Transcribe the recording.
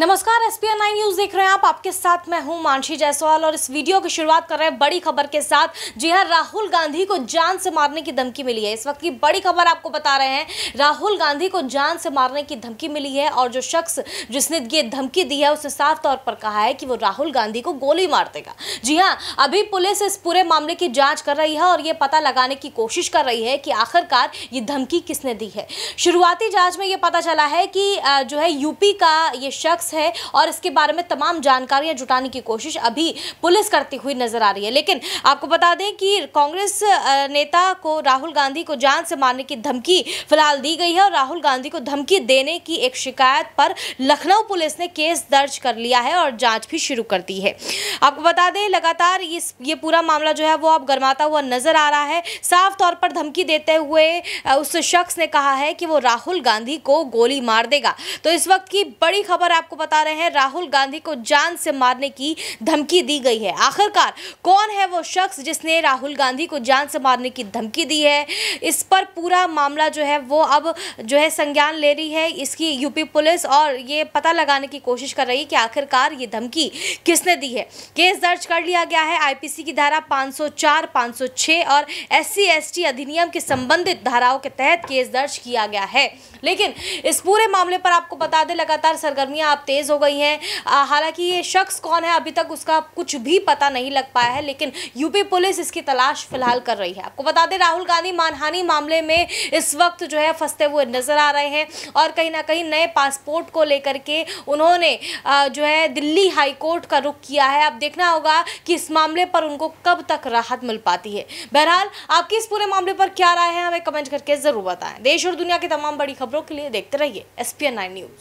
नमस्कार S P nine news देख रहे हैं आप आपके साथ मैं हूं मानसी जायसवाल और इस वीडियो की शुरुआत कर रहे हैं बड़ी खबर के साथ जी हां राहुल गांधी को जान से मारने की धमकी मिली है इस वक्त की बड़ी खबर आपको बता रहे हैं राहुल गांधी को जान से मारने की धमकी मिली है और जो शख्स जिसने ये धमकी दी है उसने साफ तौर पर कहा है कि वो राहुल गांधी को गोली मार देगा जी हाँ अभी पुलिस इस पूरे मामले की जाँच कर रही है और ये पता लगाने की कोशिश कर रही है कि आखिरकार ये धमकी किसने दी है शुरुआती जाँच में ये पता चला है कि जो है यूपी का ये शख्स शख्स है और इसके बारे में तमाम जानकारियां जुटाने की कोशिश अभी पुलिस करती हुई नजर आ रही है लेकिन आपको बता दें कि कांग्रेस नेता को राहुल गांधी को जान से मारने की धमकी फिलहाल दी गई है और राहुल गांधी को धमकी देने की एक शिकायत पर लखनऊ पुलिस ने केस दर्ज कर लिया है और जांच भी शुरू कर दी है आपको बता दें लगातार इस ये पूरा मामला जो है वो अब गर्माता हुआ नजर आ रहा है साफ तौर पर धमकी देते हुए उस शख्स ने कहा है कि वो राहुल गांधी को गोली मार देगा तो इस वक्त की बड़ी खबर आप आपको बता रहे हैं राहुल गांधी को जान से मारने की धमकी दी गई है आखिरकार कौन है वो शख्स जिसने राहुल गांधी को जान से मारने की धमकी दी है इस पर पूरा मामला जो है वो अब जो है संज्ञान ले रही है इसकी यूपी पुलिस और ये पता लगाने की कोशिश कर रही है कि आखिरकार ये धमकी किसने दी है केस दर्ज कर लिया गया है आईपीसी की धारा 504, 506 और एस सी अधिनियम के संबंधित धाराओं के तहत केस दर्ज किया गया है लेकिन इस पूरे मामले पर आपको बता दें लगातार सरगर्मियां बहुत तेज़ हो गई हैं हालांकि ये शख्स कौन है अभी तक उसका कुछ भी पता नहीं लग पाया है लेकिन यूपी पुलिस इसकी तलाश फिलहाल कर रही है आपको बता दें राहुल गांधी मानहानि मामले में इस वक्त जो है फंसते हुए नजर आ रहे हैं और कहीं ना कहीं नए पासपोर्ट को लेकर के उन्होंने जो है दिल्ली हाईकोर्ट का रुख किया है अब देखना होगा कि इस मामले पर उनको कब तक राहत मिल पाती है बहरहाल आपकी इस पूरे मामले पर क्या राय है हमें कमेंट करके ज़रूर बताएं देश और दुनिया की तमाम बड़ी खबरों के लिए देखते रहिए एस पी न्यूज़